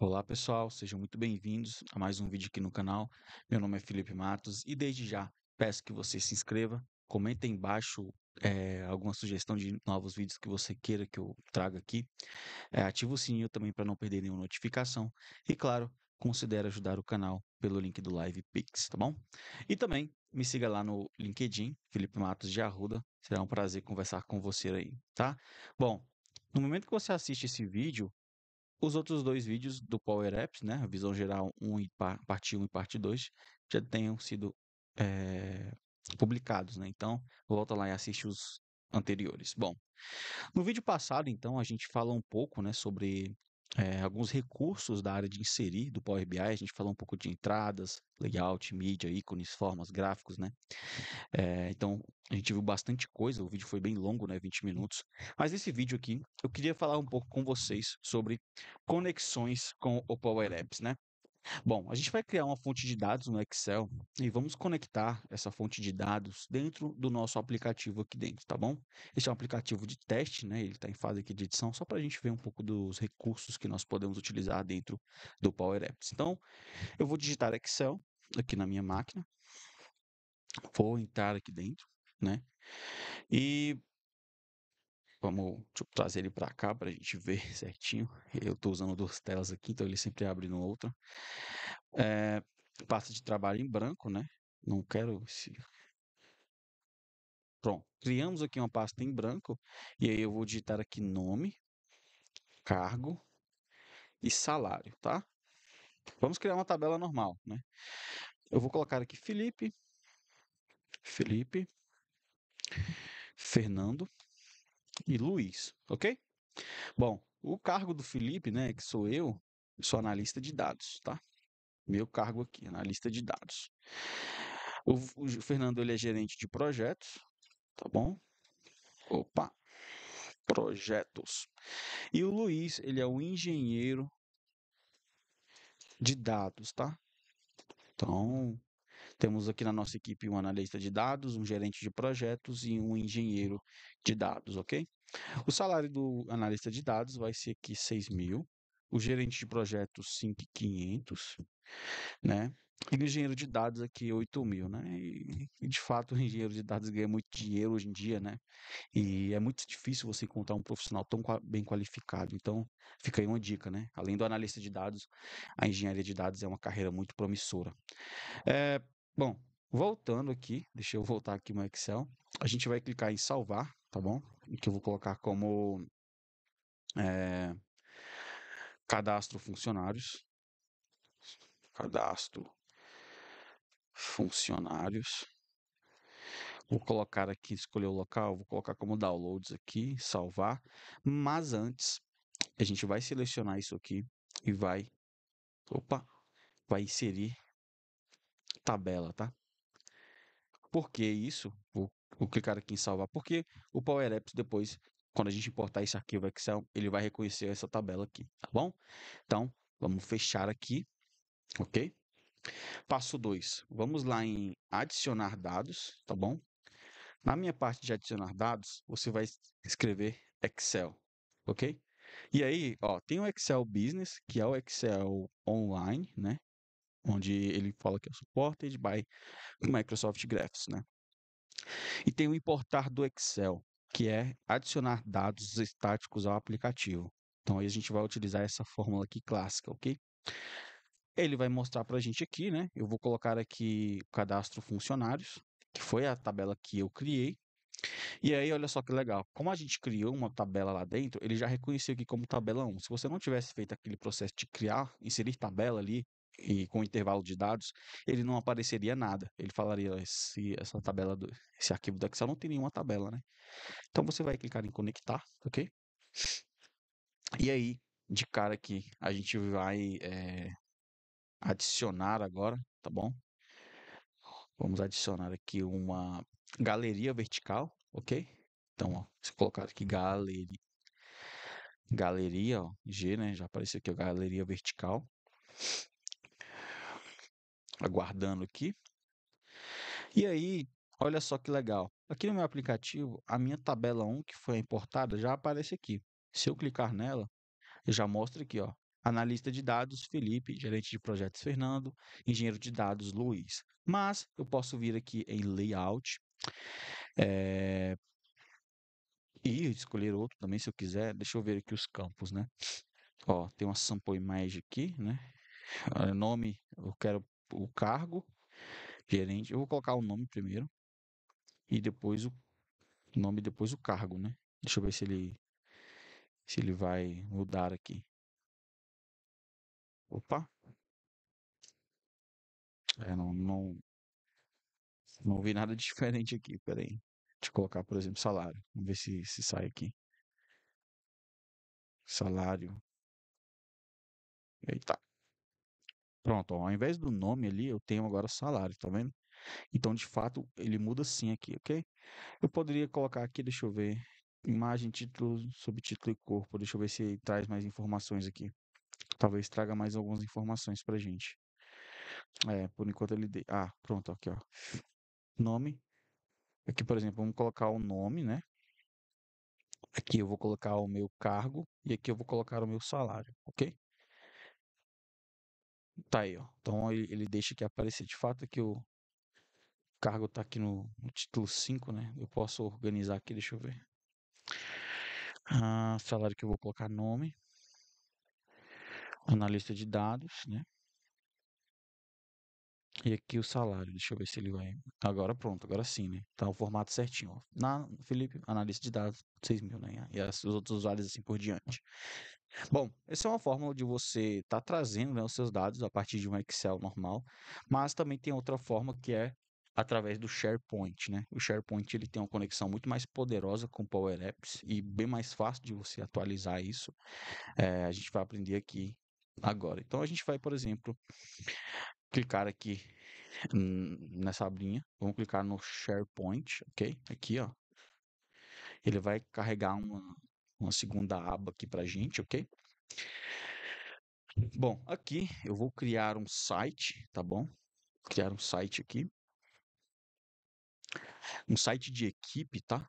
Olá pessoal, sejam muito bem-vindos a mais um vídeo aqui no canal. Meu nome é Felipe Matos e desde já peço que você se inscreva, comente aí embaixo é, alguma sugestão de novos vídeos que você queira que eu traga aqui. É, o sininho também para não perder nenhuma notificação e, claro, considere ajudar o canal pelo link do Live Pix, tá bom? E também me siga lá no LinkedIn, Felipe Matos de Arruda. Será um prazer conversar com você aí, tá? Bom, no momento que você assiste esse vídeo, os outros dois vídeos do Power Apps, né, a visão geral 1 e parte 1 e parte 2, já tenham sido é, publicados, né? Então, volta lá e assiste os anteriores. Bom, no vídeo passado, então, a gente falou um pouco, né, sobre é, alguns recursos da área de inserir do Power BI, a gente falou um pouco de entradas, layout, mídia, ícones, formas, gráficos, né? É, então, a gente viu bastante coisa, o vídeo foi bem longo, né? 20 minutos. Mas esse vídeo aqui, eu queria falar um pouco com vocês sobre conexões com o Power uhum. Apps, né? Bom, a gente vai criar uma fonte de dados no Excel e vamos conectar essa fonte de dados dentro do nosso aplicativo aqui dentro, tá bom? Este é um aplicativo de teste, né? Ele está em fase aqui de edição, só para a gente ver um pouco dos recursos que nós podemos utilizar dentro do Power Apps. Então, eu vou digitar Excel aqui na minha máquina, vou entrar aqui dentro, né? E Vamos trazer ele para cá para a gente ver certinho. Eu estou usando duas telas aqui, então ele sempre abre no outra. É, eh, pasta de trabalho em branco, né? Não quero se Pronto, criamos aqui uma pasta em branco e aí eu vou digitar aqui nome, cargo e salário, tá? Vamos criar uma tabela normal, né? Eu vou colocar aqui Felipe, Felipe, Fernando, e Luiz, ok? Bom, o cargo do Felipe, né, que sou eu, sou analista de dados, tá? Meu cargo aqui, analista de dados. O, o Fernando, ele é gerente de projetos, tá bom? Opa, projetos. E o Luiz, ele é o engenheiro de dados, tá? Então, temos aqui na nossa equipe um analista de dados, um gerente de projetos e um engenheiro de dados, ok? O salário do analista de dados vai ser aqui 6 mil, o gerente de projetos 5,500, né? E o engenheiro de dados aqui 8 mil, né? E, de fato o engenheiro de dados ganha muito dinheiro hoje em dia, né? E é muito difícil você encontrar um profissional tão bem qualificado. Então fica aí uma dica, né? Além do analista de dados, a engenharia de dados é uma carreira muito promissora. É, Bom, voltando aqui, deixa eu voltar aqui no Excel. A gente vai clicar em salvar, tá bom? Que eu vou colocar como é, cadastro funcionários. Cadastro funcionários. Vou colocar aqui, escolher o local, vou colocar como downloads aqui, salvar. Mas antes, a gente vai selecionar isso aqui e vai, opa, vai inserir tabela, tá? Por que isso? Vou, vou clicar aqui em salvar. Porque o Power Apps depois, quando a gente importar esse arquivo Excel, ele vai reconhecer essa tabela aqui, tá bom? Então, vamos fechar aqui, ok? Passo 2, vamos lá em adicionar dados, tá bom? Na minha parte de adicionar dados, você vai escrever Excel, ok? E aí, ó, tem o Excel Business, que é o Excel online, né? onde ele fala que é supported by Microsoft Graphs, né? E tem o importar do Excel, que é adicionar dados estáticos ao aplicativo. Então aí a gente vai utilizar essa fórmula aqui clássica, ok? Ele vai mostrar para a gente aqui, né? Eu vou colocar aqui o cadastro funcionários, que foi a tabela que eu criei. E aí, olha só que legal. Como a gente criou uma tabela lá dentro, ele já reconheceu aqui como tabela 1. Se você não tivesse feito aquele processo de criar, inserir tabela ali, e com intervalo de dados, ele não apareceria nada. Ele falaria se essa tabela, do, esse arquivo do Excel não tem nenhuma tabela, né? Então você vai clicar em conectar, ok? E aí, de cara aqui, a gente vai é, adicionar agora, tá bom? Vamos adicionar aqui uma galeria vertical, ok? Então, ó, se colocar aqui galeria, galeria, ó, G, né? Já apareceu aqui a galeria vertical aguardando aqui. E aí, olha só que legal. Aqui no meu aplicativo, a minha tabela 1 que foi importada já aparece aqui. Se eu clicar nela, eu já mostra aqui, ó. Analista de dados Felipe, gerente de projetos Fernando, engenheiro de dados Luiz. Mas eu posso vir aqui em layout é... e escolher outro também se eu quiser. Deixa eu ver aqui os campos, né? Ó, tem uma sample image aqui, né? nome, eu quero o cargo, gerente, eu vou colocar o nome primeiro e depois o nome depois o cargo, né? Deixa eu ver se ele se ele vai mudar aqui. Opa. É, não, não não vi nada diferente aqui, peraí. Deixa eu colocar, por exemplo, salário. Vamos ver se, se sai aqui. Salário. Eita. Pronto, ó, ao invés do nome ali, eu tenho agora salário, tá vendo? Então, de fato, ele muda sim aqui, ok? Eu poderia colocar aqui, deixa eu ver, imagem, título, subtítulo e corpo. Deixa eu ver se traz mais informações aqui. Talvez traga mais algumas informações pra gente. É, por enquanto ele... De... Ah, pronto, aqui, ó. Nome. Aqui, por exemplo, vamos colocar o nome, né? Aqui eu vou colocar o meu cargo e aqui eu vou colocar o meu salário, ok? Tá aí, ó. Então ele, ele deixa aqui aparecer de fato que o cargo está aqui no, no, título 5, né? Eu posso organizar aqui, deixa eu ver. Ah, salário que eu vou colocar nome. Analista de dados, né? E aqui o salário, deixa eu ver se ele vai. Agora pronto, agora sim, né? Tá o formato certinho. Ó. Na Felipe, analista de dados, 6 mil, né? E os outros usuários assim por diante. Bom, essa é uma forma de você estar tá trazendo né, os seus dados a partir de um Excel normal, mas também tem outra forma que é através do SharePoint, né? O SharePoint ele tem uma conexão muito mais poderosa com o Power Apps e bem mais fácil de você atualizar isso. É, a gente vai aprender aqui agora. Então a gente vai, por exemplo, clicar aqui nessa abrinha, vamos clicar no SharePoint, ok? Aqui, ó. Ele vai carregar uma uma segunda aba aqui para a gente, ok? Bom, aqui eu vou criar um site, tá bom? Vou criar um site aqui. Um site de equipe, tá?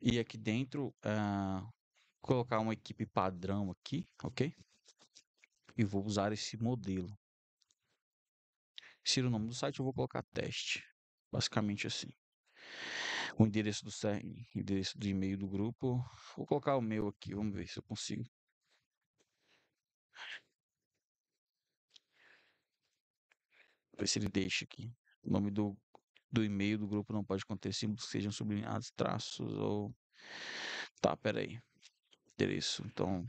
E aqui dentro, uh, colocar uma equipe padrão aqui, ok? E vou usar esse modelo. Se o nome do site, eu vou colocar teste. Basicamente assim o endereço do site, endereço do e-mail do grupo. Vou colocar o meu aqui, vamos ver se eu consigo. Ver se ele deixa aqui. O nome do, do e-mail do grupo não pode conter símbolos que sejam sublinhados, traços ou. Tá, peraí. Endereço, então.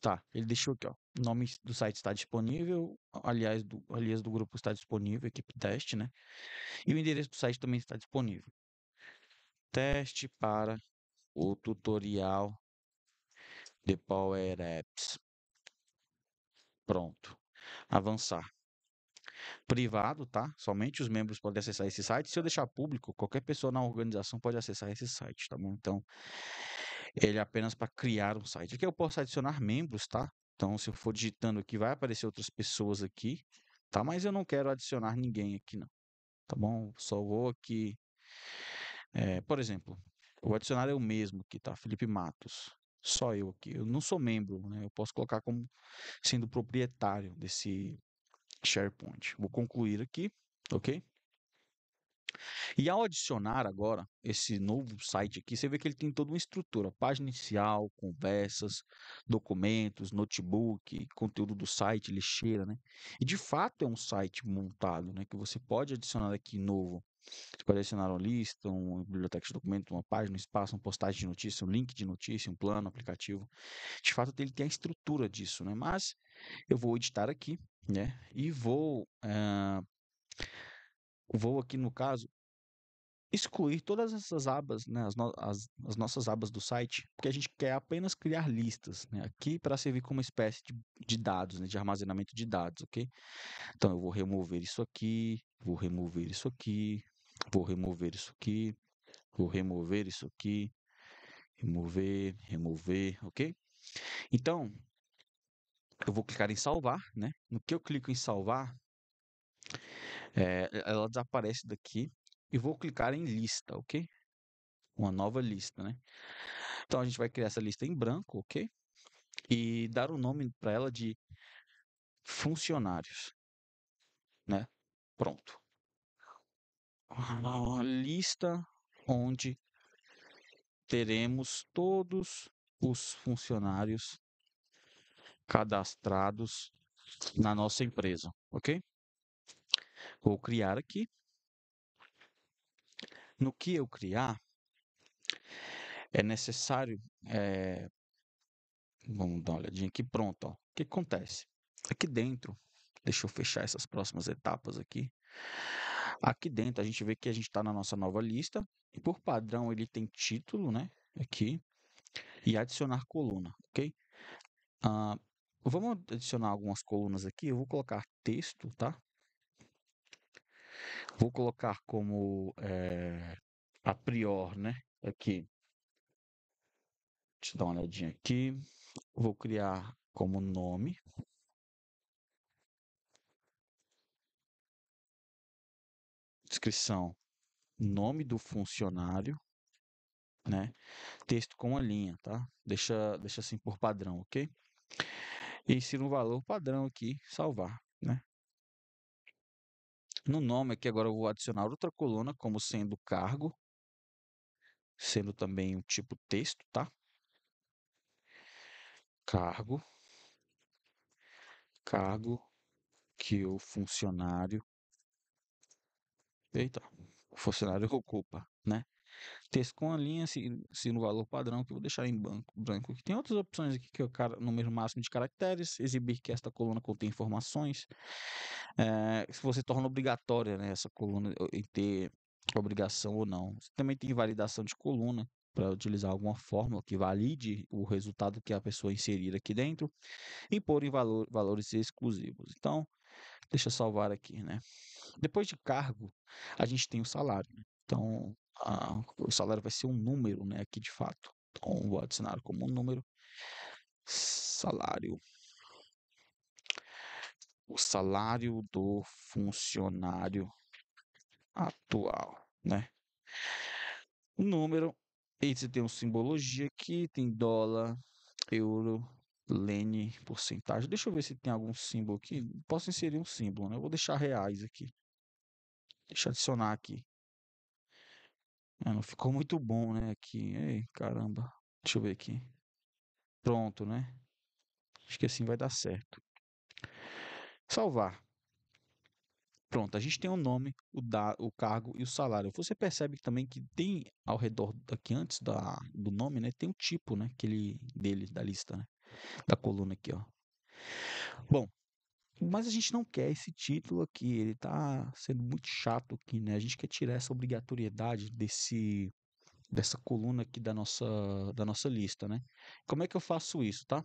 Tá, ele deixou aqui, ó. O nome do site está disponível, aliás do, aliás, do grupo está disponível, equipe teste, né? E o endereço do site também está disponível. Teste para o tutorial de Power Apps. Pronto. Avançar. Privado, tá? Somente os membros podem acessar esse site. Se eu deixar público, qualquer pessoa na organização pode acessar esse site, tá bom? Então, ele é apenas para criar um site. Aqui eu posso adicionar membros, tá? Então, se eu for digitando aqui, vai aparecer outras pessoas aqui, tá? Mas eu não quero adicionar ninguém aqui, não. Tá bom? Só vou aqui. É, por exemplo, vou adicionar eu é mesmo aqui, tá? Felipe Matos. Só eu aqui. Eu não sou membro, né? Eu posso colocar como sendo proprietário desse SharePoint. Vou concluir aqui, ok? E ao adicionar agora esse novo site aqui, você vê que ele tem toda uma estrutura: página inicial, conversas, documentos, notebook, conteúdo do site, lixeira, né? E de fato é um site montado, né? Que você pode adicionar aqui novo. Você pode adicionar uma lista, uma biblioteca de documentos uma página, um espaço, uma postagem de notícia, um link de notícia, um plano, um aplicativo. De fato, ele tem a estrutura disso, né? Mas eu vou editar aqui, né? E vou. Uh vou aqui no caso excluir todas essas abas, né, as, no as, as, nossas abas do site, porque a gente quer apenas criar listas né, aqui para servir como uma espécie de, de dados, né, de armazenamento de dados, ok? Então eu vou remover isso aqui, vou remover isso aqui, vou remover isso aqui, vou remover isso aqui, remover, remover, ok? Então eu vou clicar em salvar, né? No que eu clico em salvar, é, ela desaparece daqui e vou clicar em lista, ok? Uma nova lista, né? Então a gente vai criar essa lista em branco, ok? E dar o um nome para ela de funcionários, né? Pronto. Uma lista onde teremos todos os funcionários cadastrados na nossa empresa, ok? Vou criar aqui. No que eu criar, é necessário. É... Vamos dar uma olhadinha aqui. Pronto. Ó. O que acontece? Aqui dentro, deixa eu fechar essas próximas etapas aqui. Aqui dentro a gente vê que a gente está na nossa nova lista. E por padrão ele tem título, né? Aqui. E adicionar coluna, ok? Ah, vamos adicionar algumas colunas aqui. Eu vou colocar texto, tá? Vou colocar como é, a prior, né? Aqui. Deixa eu dar uma olhadinha aqui. Vou criar como nome. Descrição: nome do funcionário, né? Texto com a linha, tá? Deixa, deixa assim por padrão, ok? E se no valor padrão aqui, salvar, né? No nome aqui agora eu vou adicionar outra coluna como sendo cargo, sendo também um tipo texto, tá? Cargo, cargo que o funcionário, eita, o funcionário ocupa, né? com a se, se no valor padrão que eu vou deixar em banco, branco. Tem outras opções aqui que é o cara, número máximo de caracteres, exibir que esta coluna contém informações. É, se você torna obrigatória né, essa coluna e eh, ter obrigação ou não. Você também tem validação de coluna para utilizar alguma fórmula que valide o resultado que a pessoa inserir aqui dentro. Impor em valor, valores exclusivos. Então, deixa eu salvar aqui, né? Depois de cargo, a gente tem o salário. Né. Então, a, ah, o salário vai ser um número, né? Aqui de fato. Então, vou adicionar como um número. Salário. O salário do funcionário atual, né? O número. E você tem uma simbologia aqui, tem dólar, euro, lene, porcentagem. Deixa eu ver se tem algum símbolo aqui. Posso inserir um símbolo, né? Eu vou deixar reais aqui. Deixa eu adicionar aqui. Não ficou muito bom, né? Aqui. Ei, caramba. Deixa eu ver aqui. Pronto, né? Acho que assim vai dar certo. Salvar. Pronto, a gente tem o nome, o, da, o cargo e o salário. Você percebe também que tem ao redor daqui antes da, do nome, né? Tem o um tipo, né? Aquele dele da lista, né? Da coluna aqui, ó. Bom, mas a gente não quer esse título aqui, ele tá sendo muito chato aqui, né? A gente quer tirar essa obrigatoriedade desse dessa coluna aqui da nossa da nossa lista, né? Como é que eu faço isso, tá?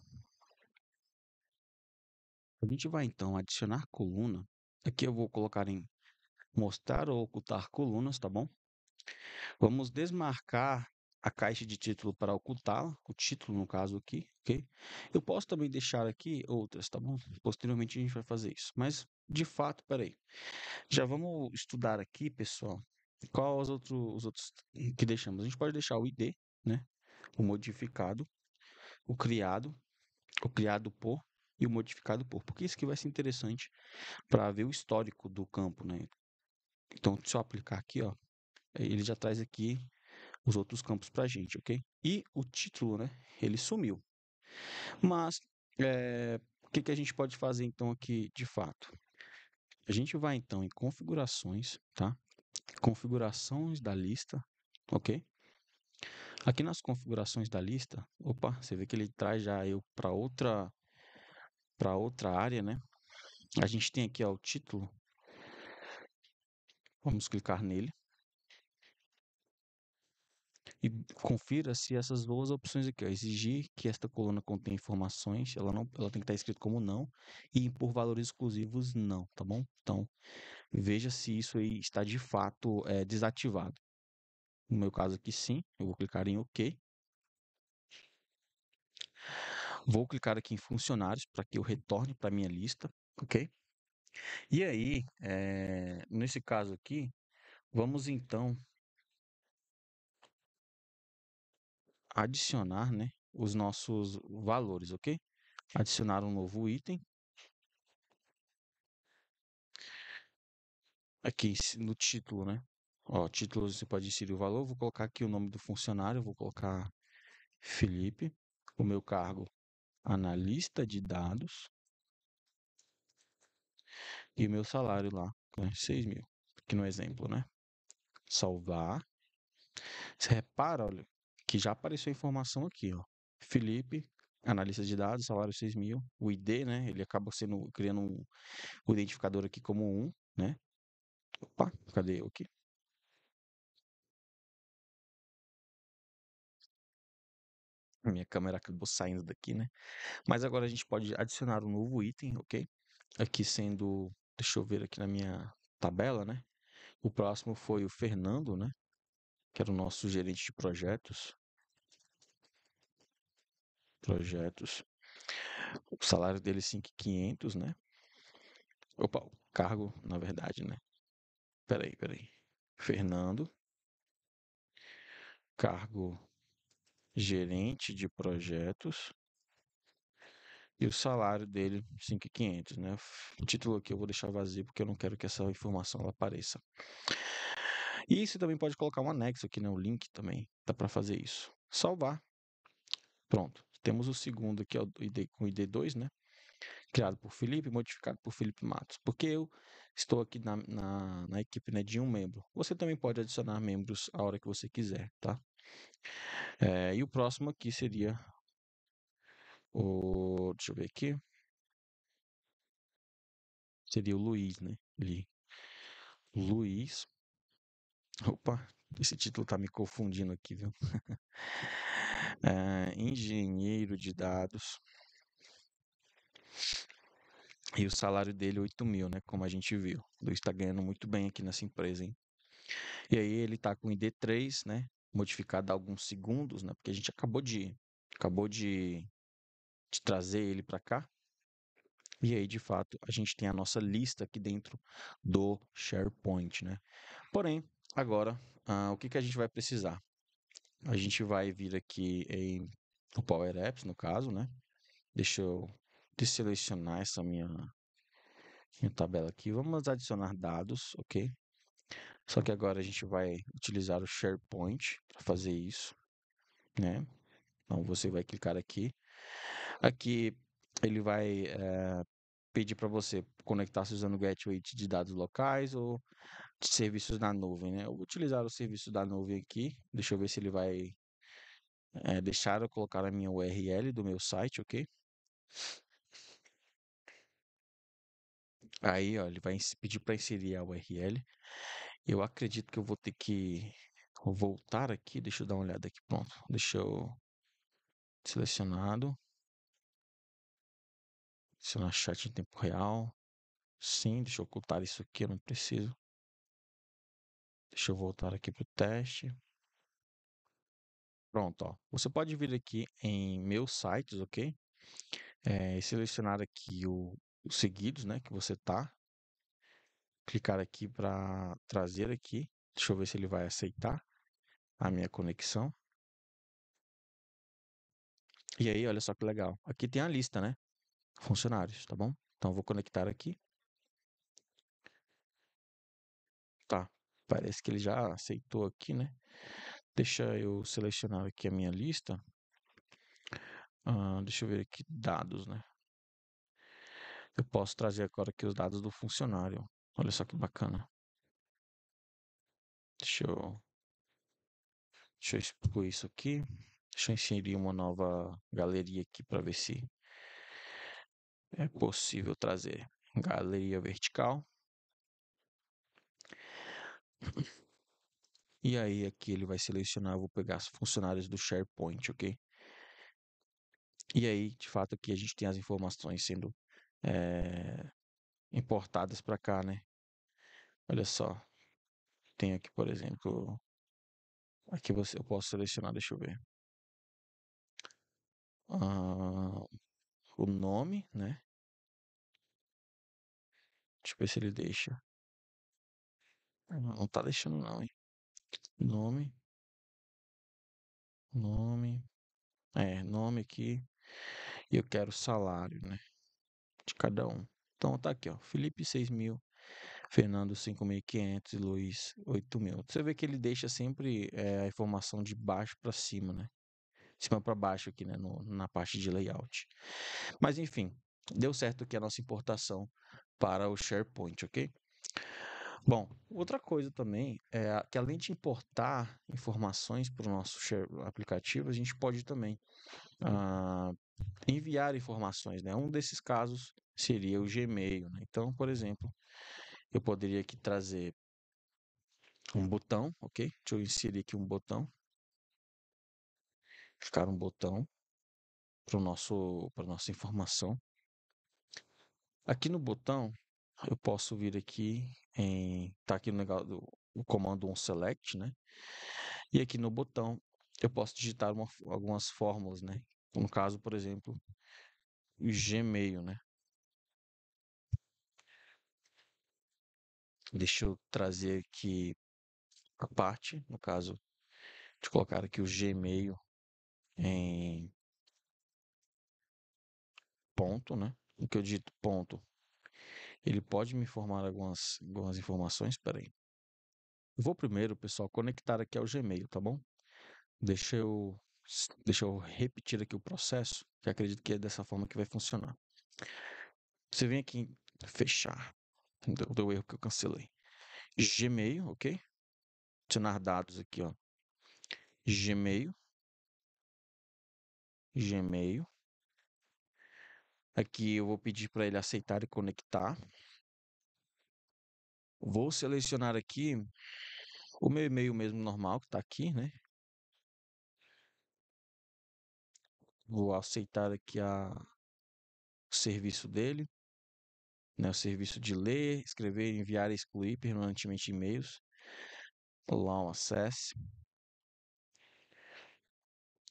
A gente vai então adicionar coluna. Aqui eu vou colocar em mostrar ou ocultar colunas, tá bom? Vamos desmarcar a caixa de título para ocultá-la, o título no caso aqui, ok? Eu posso também deixar aqui outras, tá bom? Posteriormente a gente vai fazer isso, mas de fato, peraí. Já vamos estudar aqui, pessoal, qual os outros, os outros que deixamos. A gente pode deixar o ID, né? O modificado, o criado, o criado por e o modificado por, porque isso que vai ser interessante para ver o histórico do campo, né? Então, se eu aplicar aqui, ó, ele já traz aqui os outros campos para a gente, ok? E o título, né? Ele sumiu. Mas é, o que, que a gente pode fazer então aqui de fato? A gente vai então em configurações, tá? Configurações da lista, ok? Aqui nas configurações da lista, opa, você vê que ele traz já eu para outra para outra área, né? A gente tem aqui ó, o título. Vamos clicar nele. E confira se essas duas opções aqui, ó, exigir que esta coluna contém informações, ela não, ela tem que estar tá escrito como não, e por valores exclusivos não, tá bom? Então, veja se isso aí está de fato é, desativado. No meu caso aqui sim, eu vou clicar em OK. Vou clicar aqui em funcionários para que eu retorne para minha lista, ok? E aí, é, nesse caso aqui, vamos então adicionar, né, os nossos valores, ok? Adicionar um novo item. Aqui no título, né? Ó, título você pode inserir o valor. Vou colocar aqui o nome do funcionário. Vou colocar Felipe. O meu cargo, analista de dados. E o meu salário lá, né? 6 mil. Aqui no exemplo, né? Salvar. Você repara, olha, que já apareceu a informação aqui, ó. Felipe, analista de dados, salário 6 mil, o ID, né? Ele acaba sendo criando um, o identificador aqui como 1, um, né? Opa, cadê eu aqui? Minha câmera acabou saindo daqui, né? Mas agora a gente pode adicionar um novo item, ok? Aqui sendo, deixa eu ver aqui na minha tabela, né? O próximo foi o Fernando, né? Que era o nosso gerente de projetos projetos. O salário dele é assim, 5,500, né? Opa, o cargo, na verdade, né? Peraí, peraí. Fernando. Cargo gerente de projetos. E o salário dele, 5,500, assim, né? O título aqui eu vou deixar vazio porque eu não quero que essa informação apareça. E você também pode colocar um anexo aqui, né? O link também dá para fazer isso. Salvar. Pronto. Temos o segundo, que é o ID, com ID2, né? Criado por Felipe, modificado por Felipe Matos. Porque eu estou aqui na, na, na equipe né, de um membro. Você também pode adicionar membros a hora que você quiser, tá? É, e o próximo aqui seria o. Deixa eu ver aqui. Seria o Luiz, né? Luiz. Opa, esse título tá me confundindo aqui, viu? é, engenheiro de dados. E o salário dele 8 é mil, né? Como a gente viu. O Luiz tá ganhando muito bem aqui nessa empresa, hein? E aí ele tá com ID3, né? Modificado há alguns segundos, né? Porque a gente acabou de acabou de, de trazer ele para cá. E aí, de fato, a gente tem a nossa lista aqui dentro do SharePoint, né? Porém, agora ah, o que, que a gente vai precisar? A gente vai vir aqui em o Power Apps, no caso, né? Deixa eu deselecionar essa minha, minha tabela aqui. Vamos adicionar dados, ok? Só que agora a gente vai utilizar o SharePoint para fazer isso, né? Então você vai clicar aqui. Aqui ele vai é, pedir para você conectar-se usando gateway de dados locais ou de serviços na nuvem, né? Eu vou utilizar o serviço da nuvem aqui. Deixa eu ver se ele vai é, deixar eu colocar a minha URL do meu site, ok? Aí, ó, ele vai pedir para inserir a URL. Eu acredito que eu vou ter que voltar aqui. Deixa eu dar uma olhada aqui. Pronto, deixa eu selecionado. Selecionar chat em tempo real. Sim, deixa eu ocultar isso aqui, eu não preciso. Deixa eu voltar aqui para o teste. Pronto, ó. Você pode vir aqui em meus sites, ok? É, e selecionar aqui o, os seguidos, né, que você tá. Clicar aqui para trazer aqui. Deixa eu ver se ele vai aceitar a minha conexão. E aí, olha só que legal. Aqui tem a lista, né? Funcionários, tá bom? Então, vou conectar aqui. Parece que ele já aceitou aqui, né? Deixa eu selecionar aqui a minha lista. Ah, deixa eu ver aqui dados, né? Eu posso trazer agora aqui os dados do funcionário. Olha só que bacana. Deixa eu, deixa eu expor isso aqui. Deixa eu inserir uma nova galeria aqui para ver se é possível trazer. Galeria vertical. E aí aqui ele vai selecionar, vou pegar os funcionários do SharePoint, ok? E aí, de fato, aqui a gente tem as informações sendo é, importadas para cá, né? Olha só, tem aqui, por exemplo, aqui você, eu posso selecionar, deixa eu ver. Ah, o nome, né? Deixa eu ver se ele deixa. Não tá deixando não, hein? Nome. Nome. É, nome aqui. E eu quero salário, né? De cada um. Então tá aqui, ó. Felipe 6 mil. Fernando 5.500 e Luiz mil Você vê que ele deixa sempre é, a informação de baixo para cima, né? De cima para baixo aqui, né? No, na parte de layout. Mas enfim, deu certo aqui a nossa importação para o SharePoint, ok? Bom, outra coisa também é que além de importar informações para o nosso aplicativo, a gente pode também hum. ah, enviar informações. Né? Um desses casos seria o Gmail. Né? Então, por exemplo, eu poderia aqui trazer um botão, ok? Deixa eu inserir aqui um botão. Ficar um botão para nosso para nossa informação. Aqui no botão eu posso vir aqui em tá aqui no negócio do, comando um select, né? E aqui no botão eu posso digitar uma, algumas fórmulas, né? No caso, por exemplo, o Gmail, né? Deixa eu trazer aqui a parte, no caso, de colocar aqui o Gmail em ponto, né? O que eu digito ponto ele pode me informar algumas, algumas informações? peraí. Eu vou primeiro, pessoal, conectar aqui ao Gmail, tá bom? Deixa eu, deixa eu repetir aqui o processo, que acredito que é dessa forma que vai funcionar. Você vem aqui em fechar. Deu, deu erro que eu cancelei. Gmail, ok? Adicionar dados aqui, ó. Gmail. Gmail. Aqui eu vou pedir para ele aceitar e conectar. Vou selecionar aqui o meu e-mail mesmo normal que está aqui, né? Vou aceitar aqui a... o serviço dele, né? O serviço de ler, escrever, enviar e excluir permanentemente e-mails. um acesso.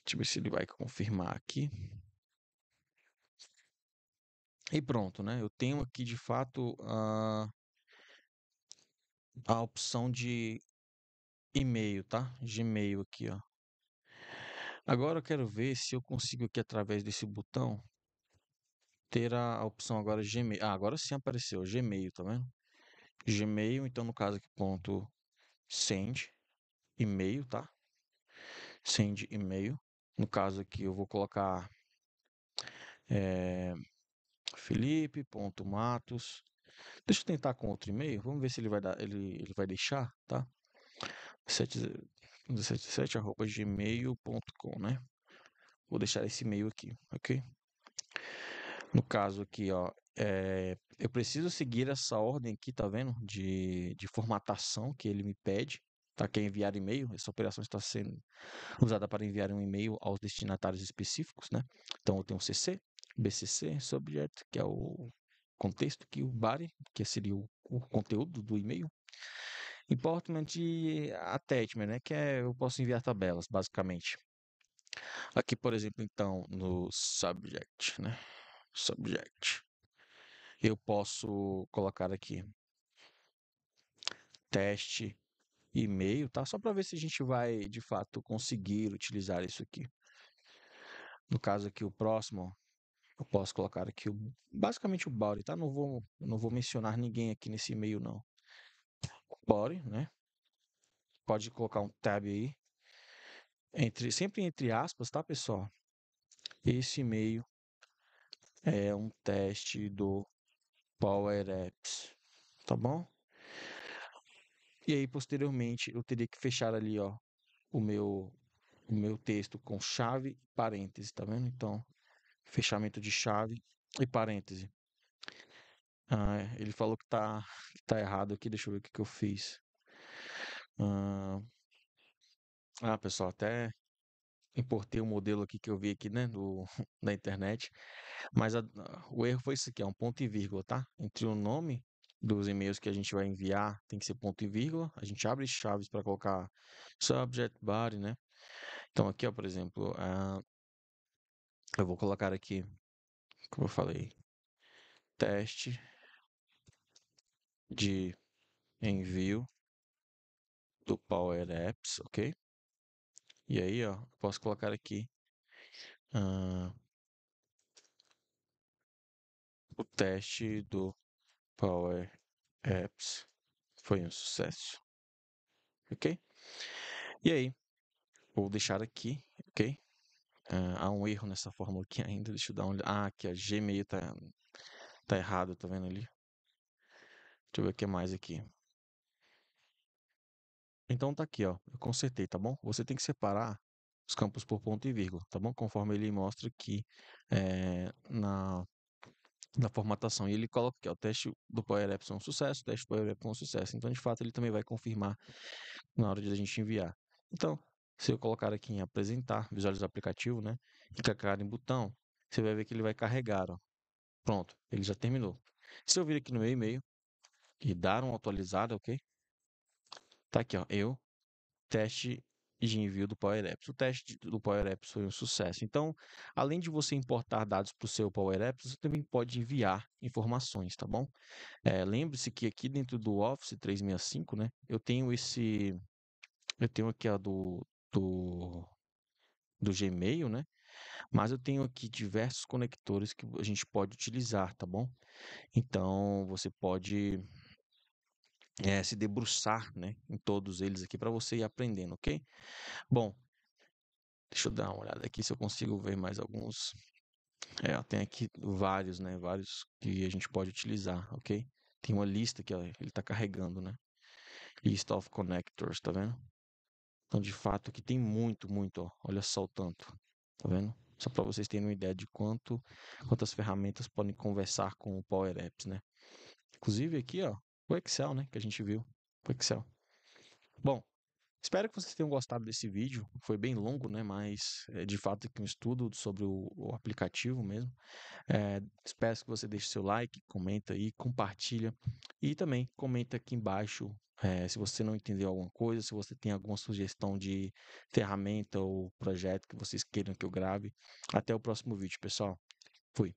Deixa eu ver se ele vai confirmar aqui e pronto, né? Eu tenho aqui de fato a, a opção de e-mail, tá? Gmail aqui, ó. Agora eu quero ver se eu consigo aqui através desse botão ter a opção agora Gmail. Ah, agora sim apareceu Gmail, tá vendo? Gmail, então no caso aqui ponto send e-mail, tá? Send e-mail. No caso aqui eu vou colocar é, Felipe.matos. Deixa eu tentar com outro e-mail. Vamos ver se ele vai dar, ele, ele vai deixar, tá? 1717 arroba gmail.com, né? Vou deixar esse e-mail aqui, ok? No caso aqui, ó, é, eu preciso seguir essa ordem aqui, tá vendo? De, de formatação que ele me pede, tá? Que é enviar e-mail. Essa operação está sendo usada para enviar um e-mail aos destinatários específicos, né? Então eu tenho um CC, BCC, Subject, que é o contexto que o body, que seria o, o conteúdo do e-mail, Important e Attachment, né, que é eu posso enviar tabelas, basicamente. Aqui, por exemplo, então, no Subject, né, Subject, eu posso colocar aqui teste e-mail, tá? Só para ver se a gente vai de fato conseguir utilizar isso aqui. No caso aqui, o próximo eu posso colocar aqui o, basicamente o bore tá? Não vou, não vou mencionar ninguém aqui nesse e-mail, não. bore né? Pode colocar um tab aí. Entre, sempre entre aspas, tá, pessoal? Esse e-mail é um teste do Power Apps, tá bom? E aí, posteriormente, eu teria que fechar ali, ó, o meu, o meu texto com chave e parêntese, tá vendo? Então, fechamento de chave e parêntese. Ah, ele falou que tá, que tá errado aqui, deixa eu ver o que, que eu fiz. Ah, ah pessoal, até importei o um modelo aqui que eu vi aqui, né, do, da internet, mas a, o erro foi isso aqui, é um ponto e vírgula, tá? Entre o nome dos e-mails que a gente vai enviar, tem que ser ponto e vírgula, a gente abre chaves para colocar subject body, né? Então aqui, ó, por exemplo, ah, eu vou colocar aqui, como eu falei, teste de envio do Power Apps, ok? E aí, ó, posso colocar aqui uh, o teste do Power Apps foi um sucesso, ok? E aí, vou deixar aqui, ok? Uh, há um erro nessa fórmula aqui ainda. Deixa eu dar um. Ah, aqui a G meio tá, tá errado, tá vendo ali? Deixa eu ver o que mais aqui. Então tá aqui, ó. Eu consertei, tá bom? Você tem que separar os campos por ponto e vírgula, tá bom? Conforme ele mostra aqui é, na, na formatação. E ele coloca aqui, ó, o teste do Power Apps é um sucesso, o teste do Power Apps é um sucesso. Então, de fato, ele também vai confirmar na hora de a gente enviar. Então, se eu colocar aqui em apresentar, visualizar o aplicativo, né? E clicar em botão, você vai ver que ele vai carregar, ó. Pronto, ele já terminou. Se eu vir aqui no meu e-mail e dar um atualizado, ok? Tá aqui, ó, eu, teste de envio do Power Apps. O teste do Power Apps foi um sucesso. Então, além de você importar dados para o seu Power Apps, você também pode enviar informações, tá bom? É, Lembre-se que aqui dentro do Office 365, né, eu tenho esse, eu tenho aqui a do do, do Gmail, né? Mas eu tenho aqui diversos conectores que a gente pode utilizar, tá bom? Então você pode é, se debruçar, né, em todos eles aqui para você ir aprendendo, ok? Bom, deixa eu dar uma olhada aqui se eu consigo ver mais alguns. É, tem aqui vários, né, vários que a gente pode utilizar, ok? Tem uma lista que ele está carregando, né? List of connectors, tá vendo? Então, de fato, aqui tem muito, muito. Ó. Olha só o tanto. Tá vendo? Só para vocês terem uma ideia de quanto, quantas ferramentas podem conversar com o Power Apps, né? Inclusive aqui, ó, o Excel, né? Que a gente viu. O Excel. Bom, Espero que vocês tenham gostado desse vídeo. Foi bem longo, né? Mas é, de fato que um estudo sobre o, o aplicativo mesmo. É, espero que você deixe seu like, comenta aí, compartilha e também comenta aqui embaixo é, se você não entendeu alguma coisa, se você tem alguma sugestão de ferramenta ou projeto que vocês queiram que eu grave. Até o próximo vídeo, pessoal. Fui.